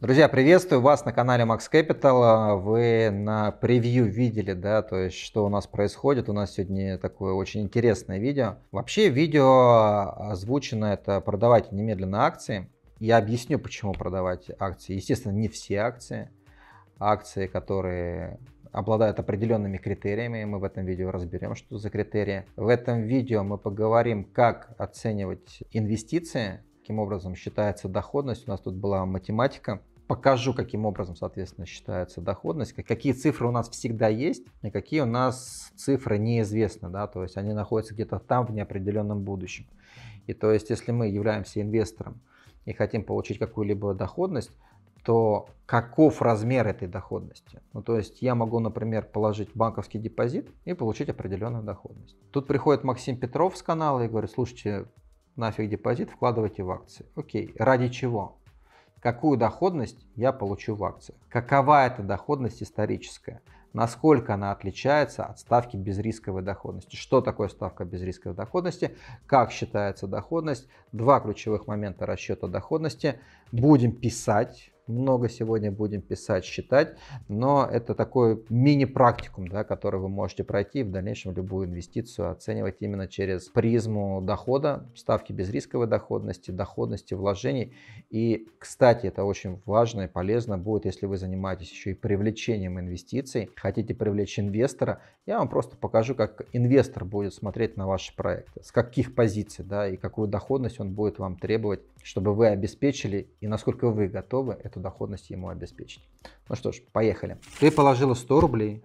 Друзья, приветствую вас на канале Max Capital. А, вы на превью видели, да, то есть что у нас происходит. У нас сегодня такое очень интересное видео. Вообще видео а, озвучено это продавайте немедленно акции. Я объясню, почему продавать акции. Естественно, не все акции. Акции, которые обладают определенными критериями. Мы в этом видео разберем, что за критерии. В этом видео мы поговорим, как оценивать инвестиции, каким образом считается доходность. У нас тут была математика покажу, каким образом, соответственно, считается доходность, какие цифры у нас всегда есть и какие у нас цифры неизвестны, да, то есть они находятся где-то там в неопределенном будущем. И то есть, если мы являемся инвестором и хотим получить какую-либо доходность, то каков размер этой доходности. Ну, то есть я могу, например, положить банковский депозит и получить определенную доходность. Тут приходит Максим Петров с канала и говорит, слушайте, нафиг депозит, вкладывайте в акции. Окей, ради чего? какую доходность я получу в акциях, какова эта доходность историческая, насколько она отличается от ставки безрисковой доходности. Что такое ставка безрисковой доходности, как считается доходность, два ключевых момента расчета доходности. Будем писать много сегодня будем писать, считать, но это такой мини-практикум, да, который вы можете пройти и в дальнейшем любую инвестицию оценивать именно через призму дохода, ставки безрисковой доходности, доходности вложений. И, кстати, это очень важно и полезно будет, если вы занимаетесь еще и привлечением инвестиций, хотите привлечь инвестора, я вам просто покажу, как инвестор будет смотреть на ваши проекты, с каких позиций, да, и какую доходность он будет вам требовать, чтобы вы обеспечили и насколько вы готовы эту доходность ему обеспечить. Ну что ж, поехали. Ты положила 100 рублей,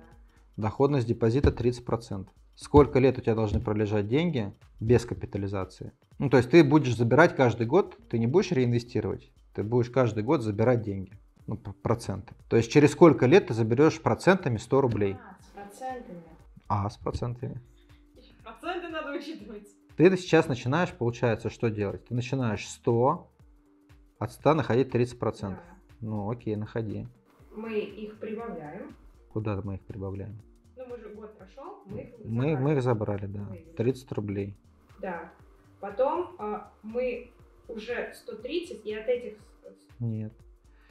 доходность депозита 30%. Сколько лет у тебя должны пролежать деньги без капитализации? Ну, то есть ты будешь забирать каждый год, ты не будешь реинвестировать, ты будешь каждый год забирать деньги, ну, проценты. То есть через сколько лет ты заберешь процентами 100 рублей? А, с процентами. А, с процентами. Проценты надо учитывать. Ты сейчас начинаешь, получается, что делать? Ты начинаешь 100, от 100 находить 30%. Да. Ну, окей, находи. Мы их прибавляем. Куда мы их прибавляем? Ну, мы же год прошел, мы их мы, забрали. Мы их забрали, да. Вывели. 30 рублей. Да. Потом э, мы уже 130, и от этих... Нет.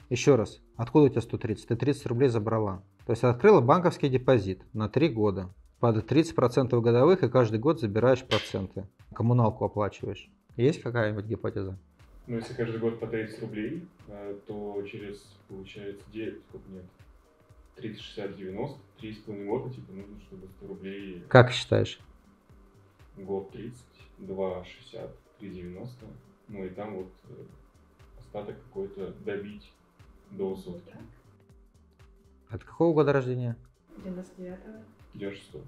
Еще раз, откуда у тебя 130? Ты 30 рублей забрала. То есть открыла банковский депозит на 3 года. Под 30% годовых и каждый год забираешь проценты. Коммуналку оплачиваешь. Есть какая-нибудь гипотеза? Ну, если каждый год по 30 рублей, э, то через, получается, 9, сколько нет, 30, 60, 90, 3,5 года, типа, нужно, чтобы 100 рублей... Как считаешь? Год 30, 2, 60, 3, 90, ну и там вот э, остаток какой-то добить до сотки. От какого года рождения? 99-го. Я 100.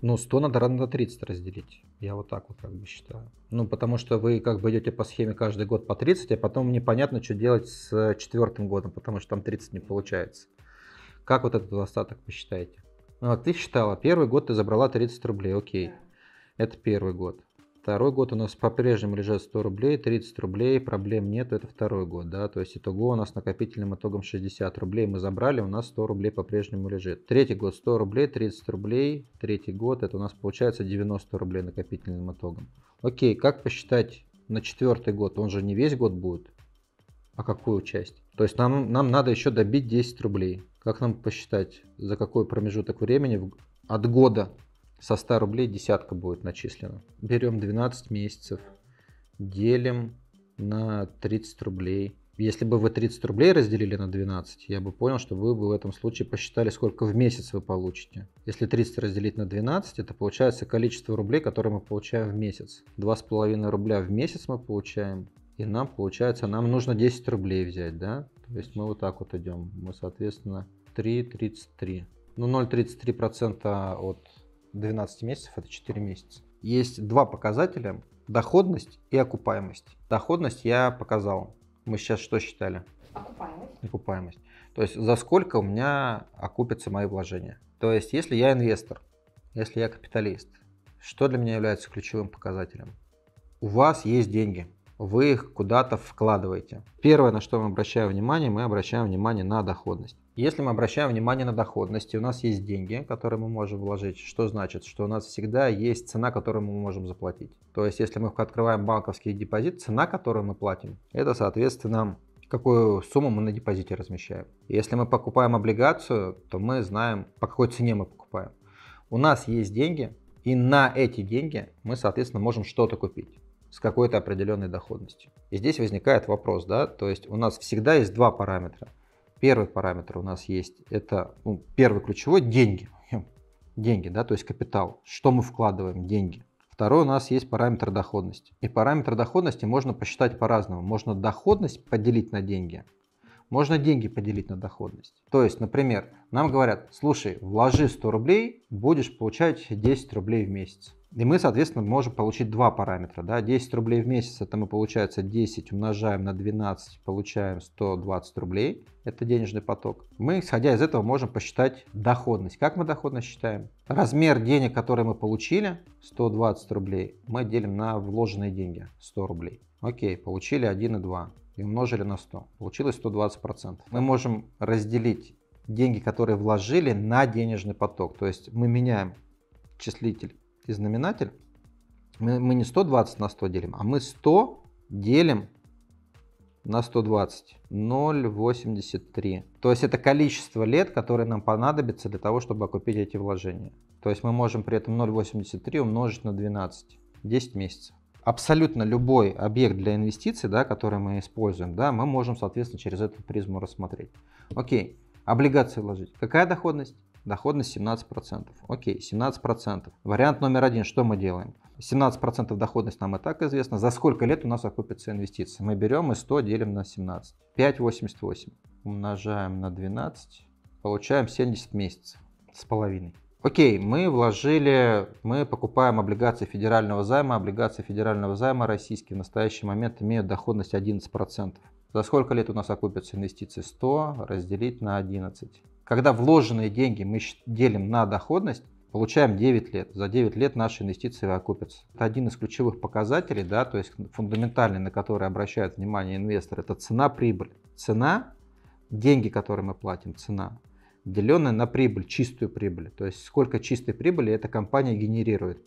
Ну, 100 надо равно на 30 разделить. Я вот так вот как бы считаю. Ну, потому что вы как бы идете по схеме каждый год по 30, а потом непонятно, что делать с э, четвертым годом, потому что там 30 не получается. Как вот этот остаток вы считаете? Ну, а ты считала, первый год ты забрала 30 рублей, окей. Это первый год. Второй год у нас по-прежнему лежат 100 рублей, 30 рублей, проблем нет, это второй год, да, то есть итого у нас накопительным итогом 60 рублей мы забрали, у нас 100 рублей по-прежнему лежит. Третий год 100 рублей, 30 рублей, третий год, это у нас получается 90 рублей накопительным итогом. Окей, как посчитать на четвертый год, он же не весь год будет, а какую часть? То есть нам, нам надо еще добить 10 рублей. Как нам посчитать, за какой промежуток времени от года со 100 рублей десятка будет начислена. Берем 12 месяцев, делим на 30 рублей. Если бы вы 30 рублей разделили на 12, я бы понял, что вы бы в этом случае посчитали, сколько в месяц вы получите. Если 30 разделить на 12, это получается количество рублей, которые мы получаем в месяц. 2,5 рубля в месяц мы получаем, и нам получается, нам нужно 10 рублей взять, да? То есть мы вот так вот идем. Мы, соответственно, 3,33. Ну, 0,33% от 12 месяцев это 4 месяца. Есть два показателя, доходность и окупаемость. Доходность я показал. Мы сейчас что считали? Окупаемость. Окупаемость. То есть за сколько у меня окупятся мои вложения. То есть если я инвестор, если я капиталист, что для меня является ключевым показателем? У вас есть деньги вы их куда-то вкладываете. Первое, на что мы обращаем внимание, мы обращаем внимание на доходность. Если мы обращаем внимание на доходность, и у нас есть деньги, которые мы можем вложить, что значит? Что у нас всегда есть цена, которую мы можем заплатить. То есть, если мы открываем банковский депозит, цена, которую мы платим, это, соответственно, какую сумму мы на депозите размещаем. Если мы покупаем облигацию, то мы знаем, по какой цене мы покупаем. У нас есть деньги, и на эти деньги мы, соответственно, можем что-то купить с какой-то определенной доходностью. И здесь возникает вопрос, да, то есть у нас всегда есть два параметра. Первый параметр у нас есть, это ну, первый ключевой – деньги. Деньги, да, то есть капитал, что мы вкладываем, деньги. Второй у нас есть параметр доходности. И параметр доходности можно посчитать по-разному. Можно доходность поделить на деньги, можно деньги поделить на доходность. То есть, например, нам говорят, слушай, вложи 100 рублей, будешь получать 10 рублей в месяц. И мы, соответственно, можем получить два параметра. Да? 10 рублей в месяц, это мы, получается, 10 умножаем на 12, получаем 120 рублей. Это денежный поток. Мы, исходя из этого, можем посчитать доходность. Как мы доходность считаем? Размер денег, которые мы получили, 120 рублей, мы делим на вложенные деньги, 100 рублей. Окей, получили 1,2 и умножили на 100. Получилось 120%. Мы можем разделить деньги, которые вложили, на денежный поток. То есть мы меняем числитель и знаменатель, мы, мы не 120 на 100 делим, а мы 100 делим на 120. 0,83. То есть это количество лет, которое нам понадобится для того, чтобы окупить эти вложения. То есть мы можем при этом 0,83 умножить на 12. 10 месяцев. Абсолютно любой объект для инвестиций, да, который мы используем, да, мы можем, соответственно, через эту призму рассмотреть. Окей, облигации вложить. Какая доходность? доходность 17%. Окей, 17%. Вариант номер один, что мы делаем? 17% доходность нам и так известно. За сколько лет у нас окупятся инвестиции? Мы берем и 100 делим на 17. 5,88 умножаем на 12, получаем 70 месяцев с половиной. Окей, мы вложили, мы покупаем облигации федерального займа. Облигации федерального займа российские в настоящий момент имеют доходность 11%. За сколько лет у нас окупятся инвестиции? 100 разделить на 11. Когда вложенные деньги мы делим на доходность, получаем 9 лет. За 9 лет наши инвестиции окупятся. Это один из ключевых показателей, да, то есть фундаментальный, на который обращает внимание инвестор, это цена-прибыль. Цена, деньги, которые мы платим, цена, деленная на прибыль, чистую прибыль. То есть сколько чистой прибыли эта компания генерирует.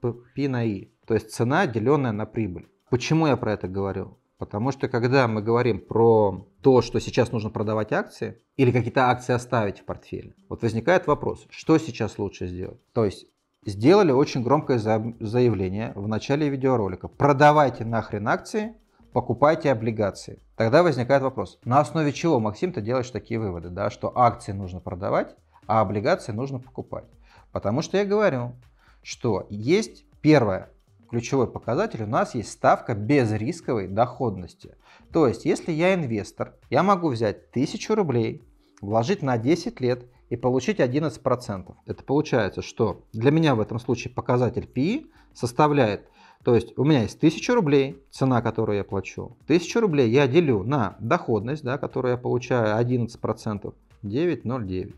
P на I. То есть цена, деленная на прибыль. Почему я про это говорю? Потому что когда мы говорим про то, что сейчас нужно продавать акции или какие-то акции оставить в портфеле, вот возникает вопрос, что сейчас лучше сделать? То есть сделали очень громкое заявление в начале видеоролика. Продавайте нахрен акции, покупайте облигации. Тогда возникает вопрос, на основе чего, Максим, ты делаешь такие выводы, да, что акции нужно продавать, а облигации нужно покупать? Потому что я говорю, что есть первое, ключевой показатель у нас есть ставка безрисковой доходности. То есть, если я инвестор, я могу взять 1000 рублей, вложить на 10 лет и получить 11%. Это получается, что для меня в этом случае показатель PE составляет, то есть у меня есть 1000 рублей, цена, которую я плачу. 1000 рублей я делю на доходность, да, которую я получаю 11%, 9,09.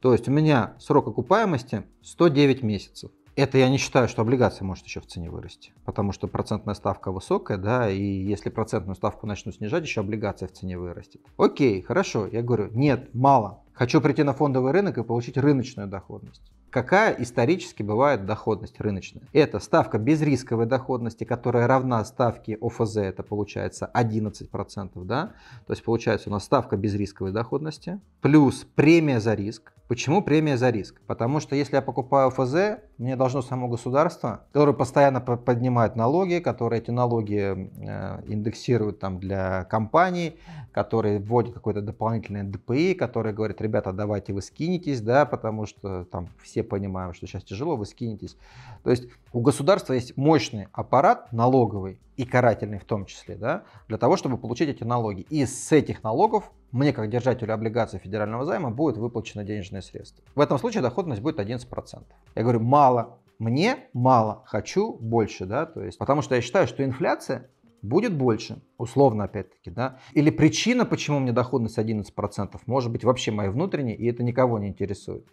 То есть у меня срок окупаемости 109 месяцев это я не считаю, что облигация может еще в цене вырасти, потому что процентная ставка высокая, да, и если процентную ставку начнут снижать, еще облигация в цене вырастет. Окей, хорошо, я говорю, нет, мало, Хочу прийти на фондовый рынок и получить рыночную доходность. Какая исторически бывает доходность рыночная? Это ставка безрисковой доходности, которая равна ставке ОФЗ, это получается 11%. Да? То есть получается у нас ставка безрисковой доходности плюс премия за риск. Почему премия за риск? Потому что если я покупаю ОФЗ, мне должно само государство, которое постоянно поднимает налоги, которое эти налоги э, индексирует там для компаний, которые вводят какой то дополнительный ДПИ, которые говорят, ребята, давайте вы скинетесь, да, потому что там все понимаем, что сейчас тяжело, вы скинетесь. То есть у государства есть мощный аппарат налоговый и карательный в том числе, да, для того, чтобы получить эти налоги. И с этих налогов мне, как держателю облигаций федерального займа, будет выплачено денежные средства. В этом случае доходность будет 11%. Я говорю, мало, мне мало, хочу больше, да, то есть, потому что я считаю, что инфляция будет больше, условно опять-таки, да. Или причина, почему у меня доходность 11%, может быть вообще моя внутренняя, и это никого не интересует.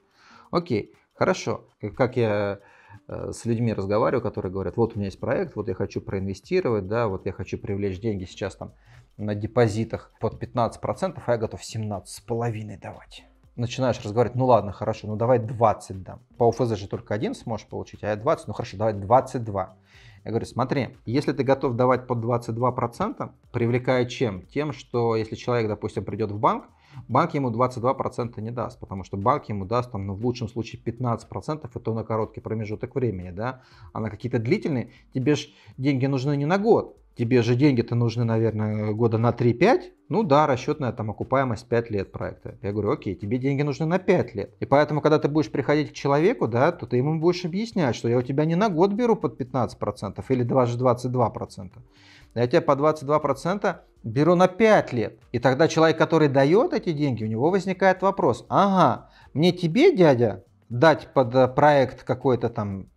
Окей, хорошо. Как я э, с людьми разговариваю, которые говорят, вот у меня есть проект, вот я хочу проинвестировать, да, вот я хочу привлечь деньги сейчас там на депозитах под 15%, а я готов 17,5 давать. Начинаешь разговаривать, ну ладно, хорошо, ну давай 20 дам. По ОФЗ же только один сможешь получить, а я 20, ну хорошо, давай 22. Я говорю, смотри, если ты готов давать под 22%, привлекая чем? Тем, что если человек, допустим, придет в банк, банк ему 22% не даст, потому что банк ему даст там, ну, в лучшем случае 15%, и то на короткий промежуток времени, да, а на какие-то длительные тебе же деньги нужны не на год, тебе же деньги-то нужны, наверное, года на 3-5, ну да, расчетная там окупаемость 5 лет проекта. Я говорю, окей, тебе деньги нужны на 5 лет. И поэтому, когда ты будешь приходить к человеку, да, то ты ему будешь объяснять, что я у тебя не на год беру под 15% или даже 22% но я тебе по 22% беру на 5 лет. И тогда человек, который дает эти деньги, у него возникает вопрос, ага, мне тебе, дядя, дать под э, проект какой-то там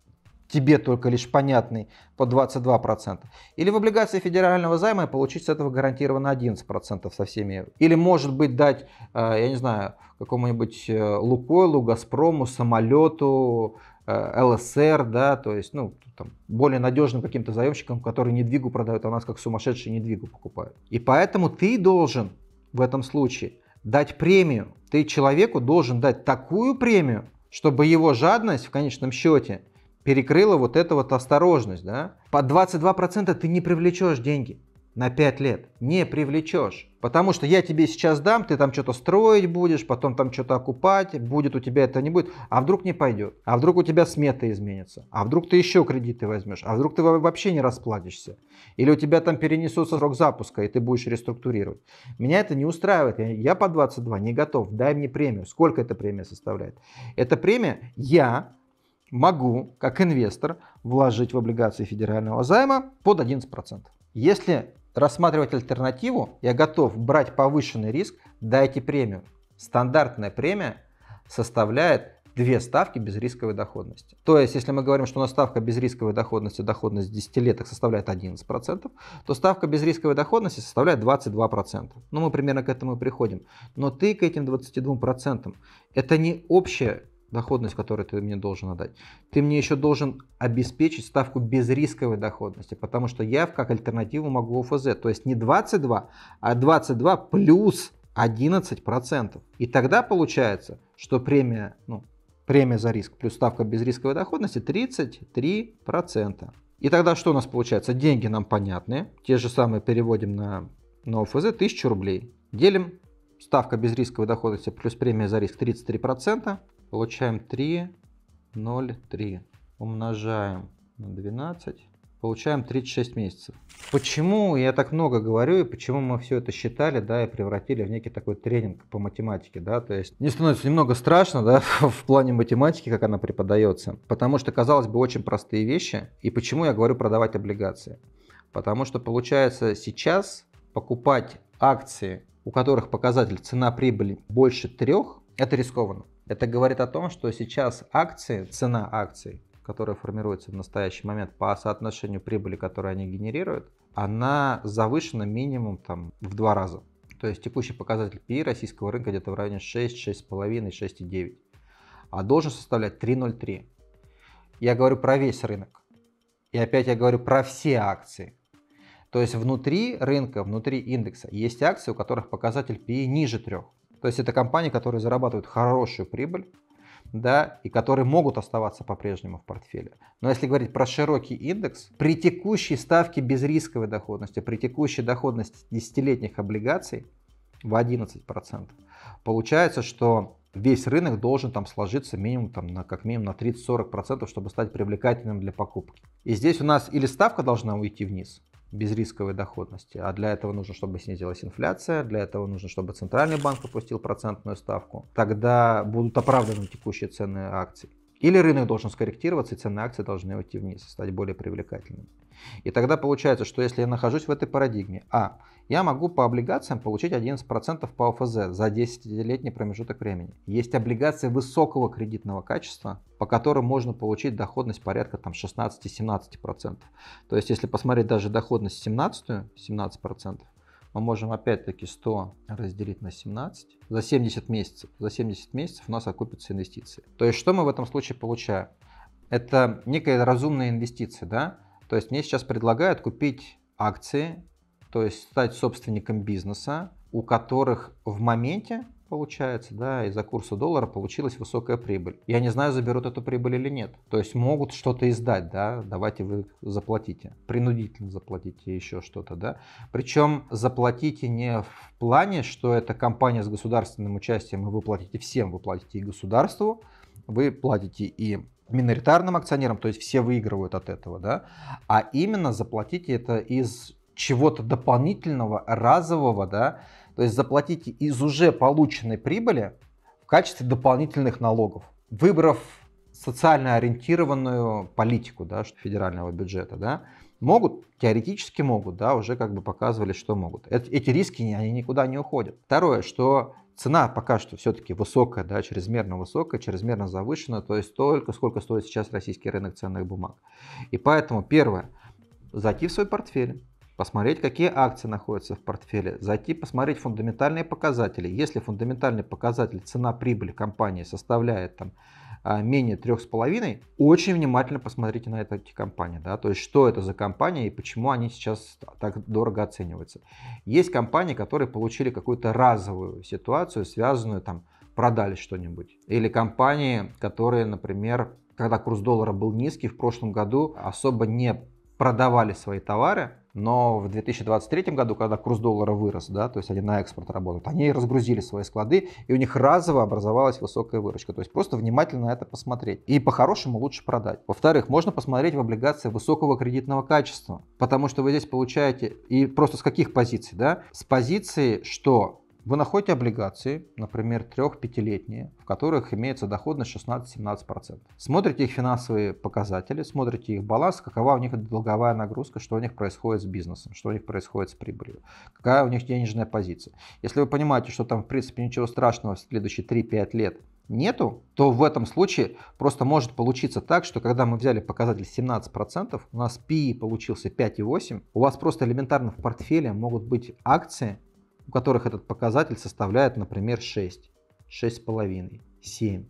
тебе только лишь понятный по 22%. Или в облигации федерального займа получить с этого гарантированно 11% со всеми. Или может быть дать, э, я не знаю, какому-нибудь э, Лукойлу, Газпрому, самолету, Э, ЛСР, да, то есть, ну, там, более надежным каким-то заемщиком, который недвигу продают, а у нас как сумасшедшие недвигу покупают. И поэтому ты должен в этом случае дать премию. Ты человеку должен дать такую премию, чтобы его жадность в конечном счете перекрыла вот эту вот осторожность. Да? Под 22% ты не привлечешь деньги на 5 лет не привлечешь. Потому что я тебе сейчас дам, ты там что-то строить будешь, потом там что-то окупать, будет у тебя это не будет, а вдруг не пойдет, а вдруг у тебя смета изменится, а вдруг ты еще кредиты возьмешь, а вдруг ты вообще не расплатишься, или у тебя там перенесутся срок запуска, и ты будешь реструктурировать. Меня это не устраивает, я по 22 не готов, дай мне премию. Сколько эта премия составляет? Эта премия я могу, как инвестор, вложить в облигации федерального займа под 11%. Если рассматривать альтернативу, я готов брать повышенный риск, дайте премию. Стандартная премия составляет две ставки безрисковой доходности. То есть, если мы говорим, что у нас ставка безрисковой доходности, доходность в десятилеток составляет 11%, то ставка безрисковой доходности составляет 22%. Ну, мы примерно к этому и приходим. Но ты к этим 22% это не общая доходность, которую ты мне должен отдать. Ты мне еще должен обеспечить ставку безрисковой доходности, потому что я как альтернативу могу ОФЗ, то есть не 22, а 22 плюс 11%. И тогда получается, что премия, ну, премия за риск плюс ставка безрисковой доходности 33%. И тогда что у нас получается? Деньги нам понятны, те же самые переводим на, на ОФЗ 1000 рублей, делим ставка безрисковой доходности плюс премия за риск 33%, Получаем 3, 0, 3. Умножаем на 12. Получаем 36 месяцев. Почему я так много говорю и почему мы все это считали, да, и превратили в некий такой тренинг по математике, да, то есть мне становится немного страшно, да, в плане математики, как она преподается, потому что, казалось бы, очень простые вещи, и почему я говорю продавать облигации, потому что, получается, сейчас покупать акции, у которых показатель цена прибыль больше трех, это рискованно. Это говорит о том, что сейчас акции, цена акций, которая формируется в настоящий момент по соотношению прибыли, которую они генерируют, она завышена минимум там, в два раза. То есть текущий показатель PE российского рынка где-то в районе 6, 6,5, 6,9. А должен составлять 3,03. Я говорю про весь рынок. И опять я говорю про все акции. То есть внутри рынка, внутри индекса есть акции, у которых показатель PE ниже 3. То есть это компании, которые зарабатывают хорошую прибыль, да, и которые могут оставаться по-прежнему в портфеле. Но если говорить про широкий индекс, при текущей ставке безрисковой доходности, при текущей доходности десятилетних облигаций в 11%, получается, что весь рынок должен там сложиться минимум там на как минимум на 30-40%, процентов, чтобы стать привлекательным для покупки. И здесь у нас или ставка должна уйти вниз, безрисковой доходности. А для этого нужно, чтобы снизилась инфляция, для этого нужно, чтобы центральный банк опустил процентную ставку. Тогда будут оправданы текущие цены акций. Или рынок должен скорректироваться, и цены акций должны уйти вниз, стать более привлекательными. И тогда получается, что если я нахожусь в этой парадигме, а, я могу по облигациям получить 11% по ОФЗ за 10-летний промежуток времени. Есть облигации высокого кредитного качества, по которым можно получить доходность порядка там 16-17%. То есть, если посмотреть даже доходность 17, 17%, мы можем опять-таки 100 разделить на 17 за 70 месяцев. За 70 месяцев у нас окупятся инвестиции. То есть что мы в этом случае получаем? Это некая разумная инвестиция, да? То есть мне сейчас предлагают купить акции то есть стать собственником бизнеса, у которых в моменте получается, да, из-за курса доллара получилась высокая прибыль. Я не знаю, заберут эту прибыль или нет. То есть могут что-то издать, да, давайте вы заплатите, принудительно заплатите еще что-то, да. Причем заплатите не в плане, что это компания с государственным участием, и вы платите всем, вы платите и государству, вы платите и миноритарным акционерам, то есть все выигрывают от этого, да, а именно заплатите это из чего-то дополнительного, разового, да, то есть заплатите из уже полученной прибыли в качестве дополнительных налогов, выбрав социально ориентированную политику да, федерального бюджета, да, могут, теоретически могут, да, уже как бы показывали, что могут. Эти риски, они никуда не уходят. Второе, что цена пока что все-таки высокая, да, чрезмерно высокая, чрезмерно завышена, то есть столько, сколько стоит сейчас российский рынок ценных бумаг. И поэтому, первое, зайти в свой портфель, посмотреть, какие акции находятся в портфеле, зайти посмотреть фундаментальные показатели. Если фундаментальный показатель цена прибыли компании составляет там, а, менее 3,5, очень внимательно посмотрите на это, эти компании. Да? То есть, что это за компания и почему они сейчас так дорого оцениваются. Есть компании, которые получили какую-то разовую ситуацию, связанную там, продали что-нибудь. Или компании, которые, например, когда курс доллара был низкий в прошлом году, особо не продавали свои товары, но в 2023 году, когда курс доллара вырос, да, то есть они на экспорт работают, они разгрузили свои склады, и у них разово образовалась высокая выручка. То есть просто внимательно это посмотреть. И по-хорошему лучше продать. Во-вторых, можно посмотреть в облигации высокого кредитного качества, потому что вы здесь получаете и просто с каких позиций, да? С позиции, что вы находите облигации, например, 3-5-летние, в которых имеется доходность 16-17%. Смотрите их финансовые показатели, смотрите их баланс, какова у них долговая нагрузка, что у них происходит с бизнесом, что у них происходит с прибылью, какая у них денежная позиция. Если вы понимаете, что там в принципе ничего страшного в следующие 3-5 лет нету, то в этом случае просто может получиться так, что когда мы взяли показатель 17%, у нас PE получился 5,8, у вас просто элементарно в портфеле могут быть акции у которых этот показатель составляет, например, 6, 6,5, 7.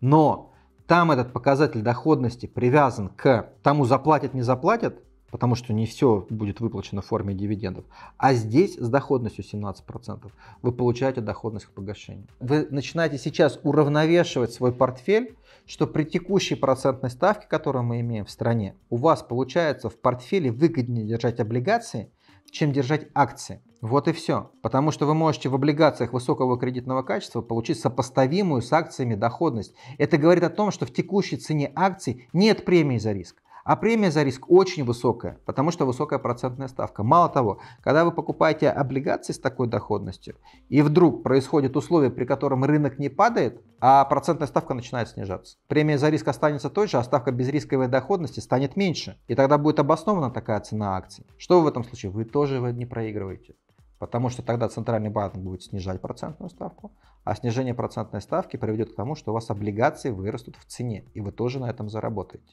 Но там этот показатель доходности привязан к тому, заплатят, не заплатят, потому что не все будет выплачено в форме дивидендов. А здесь с доходностью 17% вы получаете доходность к погашению. Вы начинаете сейчас уравновешивать свой портфель, что при текущей процентной ставке, которую мы имеем в стране, у вас получается в портфеле выгоднее держать облигации, чем держать акции. Вот и все. Потому что вы можете в облигациях высокого кредитного качества получить сопоставимую с акциями доходность. Это говорит о том, что в текущей цене акций нет премии за риск. А премия за риск очень высокая, потому что высокая процентная ставка. Мало того, когда вы покупаете облигации с такой доходностью, и вдруг происходит условие, при котором рынок не падает, а процентная ставка начинает снижаться. Премия за риск останется той же, а ставка безрисковой доходности станет меньше. И тогда будет обоснована такая цена акций. Что в этом случае? Вы тоже не проигрываете. Потому что тогда центральный банк будет снижать процентную ставку, а снижение процентной ставки приведет к тому, что у вас облигации вырастут в цене, и вы тоже на этом заработаете.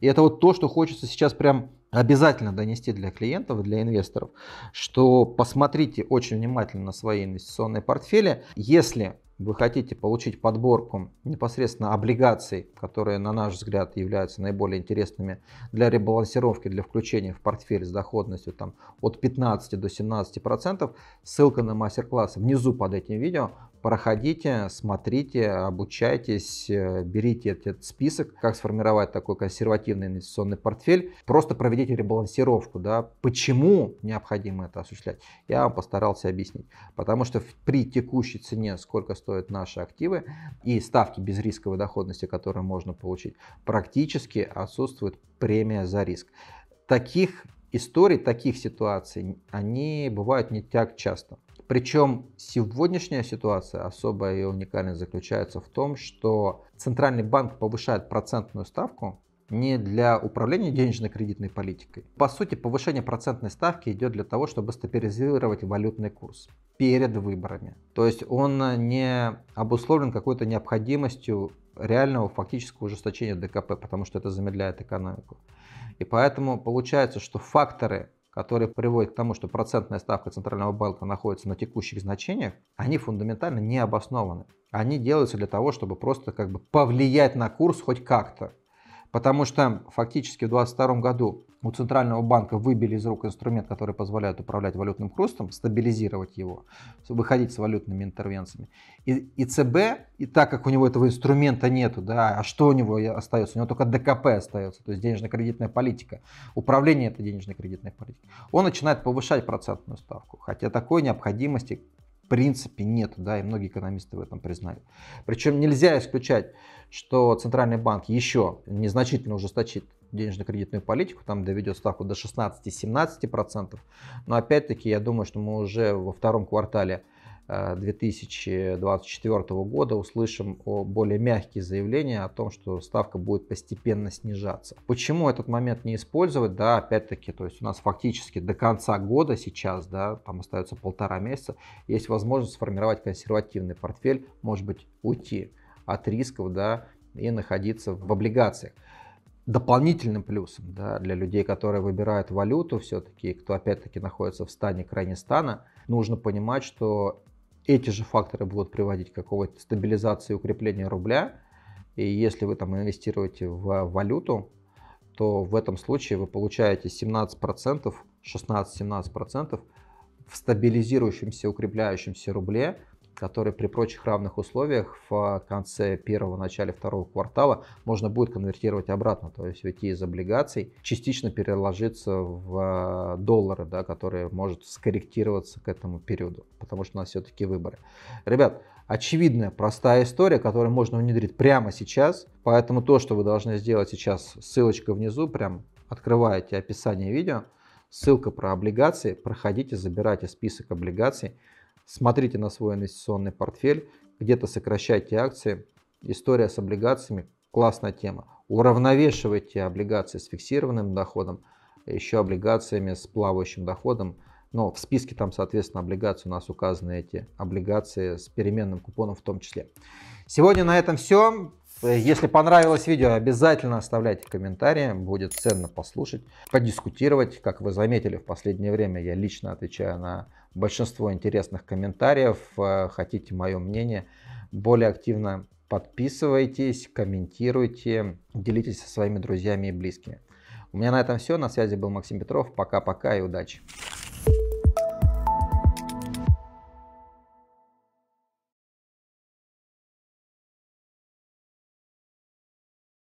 И это вот то, что хочется сейчас прям обязательно донести для клиентов, для инвесторов, что посмотрите очень внимательно на свои инвестиционные портфели. Если вы хотите получить подборку непосредственно облигаций, которые, на наш взгляд, являются наиболее интересными для ребалансировки, для включения в портфель с доходностью там, от 15 до 17%, ссылка на мастер-класс внизу под этим видео проходите, смотрите, обучайтесь, э, берите этот список, как сформировать такой консервативный инвестиционный портфель, просто проведите ребалансировку, да, почему необходимо это осуществлять, я вам постарался объяснить, потому что при текущей цене, сколько стоят наши активы и ставки безрисковой доходности, которые можно получить, практически отсутствует премия за риск. Таких историй, таких ситуаций, они бывают не так часто. Причем сегодняшняя ситуация особая и уникальная заключается в том, что Центральный банк повышает процентную ставку не для управления денежно-кредитной политикой. По сути, повышение процентной ставки идет для того, чтобы стабилизировать валютный курс перед выборами. То есть он не обусловлен какой-то необходимостью реального фактического ужесточения ДКП, потому что это замедляет экономику. И поэтому получается, что факторы которые приводят к тому, что процентная ставка Центрального банка находится на текущих значениях, они фундаментально не обоснованы. Они делаются для того, чтобы просто как бы повлиять на курс хоть как-то. Потому что фактически в 2022 году у Центрального банка выбили из рук инструмент, который позволяет управлять валютным курсом, стабилизировать его, выходить с валютными интервенциями. И, и ЦБ, и так как у него этого инструмента нету, да, а что у него остается? У него только ДКП остается, то есть денежно-кредитная политика, управление этой денежно-кредитной политикой. Он начинает повышать процентную ставку, хотя такой необходимости в принципе нет, да, и многие экономисты в этом признают. Причем нельзя исключать, что Центральный банк еще незначительно ужесточит денежно-кредитную политику, там доведет ставку до 16-17%. Но опять-таки, я думаю, что мы уже во втором квартале 2024 э, года услышим о более мягкие заявления о том, что ставка будет постепенно снижаться. Почему этот момент не использовать? Да, опять-таки, то есть у нас фактически до конца года сейчас, да, там остается полтора месяца, есть возможность сформировать консервативный портфель, может быть, уйти от рисков, да, и находиться в облигациях дополнительным плюсом да, для людей, которые выбирают валюту все-таки, кто опять-таки находится в стане крайне стана, нужно понимать, что эти же факторы будут приводить к какой-то стабилизации и укреплению рубля. И если вы там инвестируете в валюту, то в этом случае вы получаете 17%, 16-17% в стабилизирующемся, укрепляющемся рубле, который при прочих равных условиях в конце первого, начале второго квартала можно будет конвертировать обратно, то есть уйти из облигаций, частично переложиться в э, доллары, да, которые может скорректироваться к этому периоду, потому что у нас все-таки выборы. Ребят, очевидная, простая история, которую можно внедрить прямо сейчас, поэтому то, что вы должны сделать сейчас, ссылочка внизу, прям открываете описание видео, ссылка про облигации, проходите, забирайте список облигаций, Смотрите на свой инвестиционный портфель, где-то сокращайте акции. История с облигациями – классная тема. Уравновешивайте облигации с фиксированным доходом, еще облигациями с плавающим доходом. Но в списке там, соответственно, облигации у нас указаны эти облигации с переменным купоном в том числе. Сегодня на этом все. Если понравилось видео, обязательно оставляйте комментарии, будет ценно послушать, подискутировать. Как вы заметили, в последнее время я лично отвечаю на большинство интересных комментариев. Э, хотите мое мнение, более активно подписывайтесь, комментируйте, делитесь со своими друзьями и близкими. У меня на этом все. На связи был Максим Петров. Пока-пока и удачи.